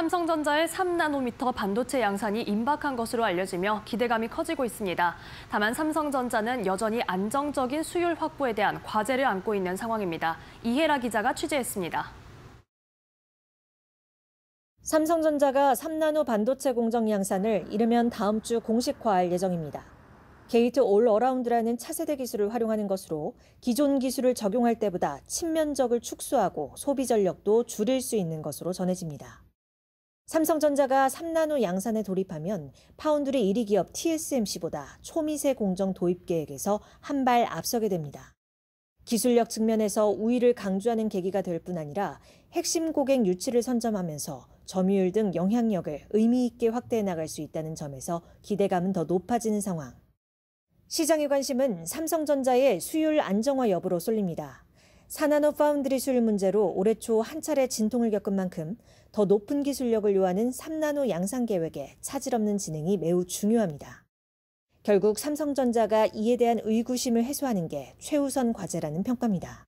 삼성전자의 3나노미터 반도체 양산이 임박한 것으로 알려지며 기대감이 커지고 있습니다. 다만 삼성전자는 여전히 안정적인 수율 확보에 대한 과제를 안고 있는 상황입니다. 이혜라 기자가 취재했습니다. 삼성전자가 3나노 반도체 공정 양산을 이르면 다음 주 공식화할 예정입니다. 게이트 올 어라운드라는 차세대 기술을 활용하는 것으로 기존 기술을 적용할 때보다 측면적을 축소하고 소비 전력도 줄일 수 있는 것으로 전해집니다. 삼성전자가 3나노 양산에 돌입하면 파운드리 1위 기업 TSMC보다 초미세 공정 도입 계획에서 한 발 앞서게 됩니다. 기술력 측면에서 우위를 강조하는 계기가 될 뿐 아니라 핵심 고객 유치를 선점하면서 점유율 등 영향력을 의미 있게 확대해 나갈 수 있다는 점에서 기대감은 더 높아지는 상황. 시장의 관심은 삼성전자의 수율 안정화 여부로 쏠립니다. 산나노 파운드리술 수 문제로 올해 초 한 차례 진통을 겪은 만큼 더 높은 기술력을 요하는 3나노 양산 계획에 차질 없는 진행이 매우 중요합니다. 결국 삼성전자가 이에 대한 의구심을 해소하는 게 최우선 과제라는 평가입니다.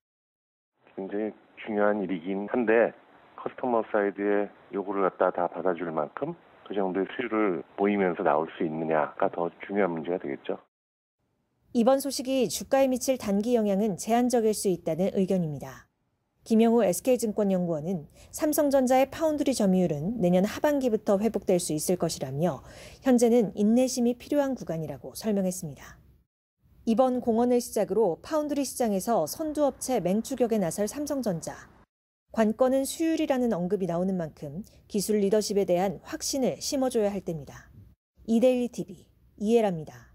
굉장히 중요한 일이긴 한데 커스터머 사이드의 요구를 갖다 다 받아줄 만큼 그 정도의 수율을 보이면서 나올 수 있느냐가 더 중요한 문제가 되겠죠. 이번 소식이 주가에 미칠 단기 영향은 제한적일 수 있다는 의견입니다. 김영우 SK증권연구원은 삼성전자의 파운드리 점유율은 내년 하반기부터 회복될 수 있을 것이라며 현재는 인내심이 필요한 구간이라고 설명했습니다. 이번 공언을 시작으로 파운드리 시장에서 선두업체 맹추격에 나설 삼성전자. 관건은 수율이라는 언급이 나오는 만큼 기술 리더십에 대한 확신을 심어줘야 할 때입니다. 이데일리 TV 이해랍니다.